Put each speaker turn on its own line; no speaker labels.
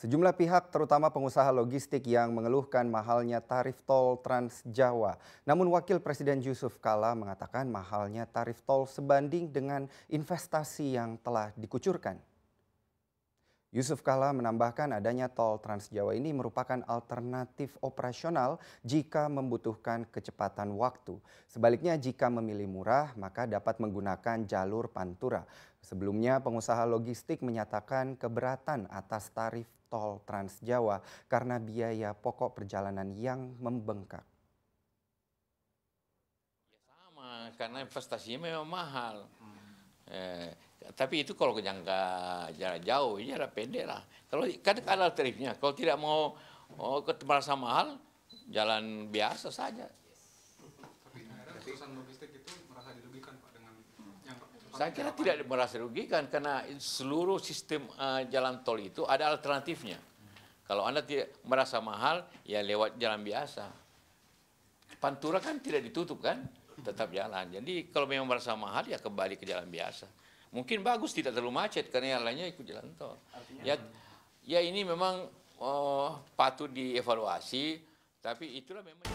Sejumlah pihak, terutama pengusaha logistik yang mengeluhkan mahalnya tarif tol Trans Jawa. Namun Wakil Presiden Yusuf Kala mengatakan mahalnya tarif tol sebanding dengan investasi yang telah dikucurkan. Yusuf Kala menambahkan adanya tol Trans Jawa ini merupakan alternatif operasional jika membutuhkan kecepatan waktu. Sebaliknya jika memilih murah maka dapat menggunakan jalur Pantura. Sebelumnya pengusaha logistik menyatakan keberatan atas tarif tol Trans Jawa karena biaya pokok perjalanan yang membengkak.
Ya sama, karena investasinya memang mahal. Hmm. Eh, tapi itu kalau jangka jarak jauh, ini ya jarak pendek lah. Kalau kan ada tarifnya. Kalau tidak mau oh, ke merasa mahal, jalan biasa saja. Saya kira tidak merasa dirugikan karena seluruh sistem uh, jalan tol itu ada alternatifnya. Kalau Anda tidak merasa mahal, ya lewat jalan biasa. Pantura kan tidak ditutup kan? Tetap jalan. Jadi kalau memang merasa mahal, ya kembali ke jalan biasa. Mungkin bagus tidak terlalu macet karena yang lainnya ikut jalan tol. ya, ya ini memang oh, patut dievaluasi, tapi itulah memang.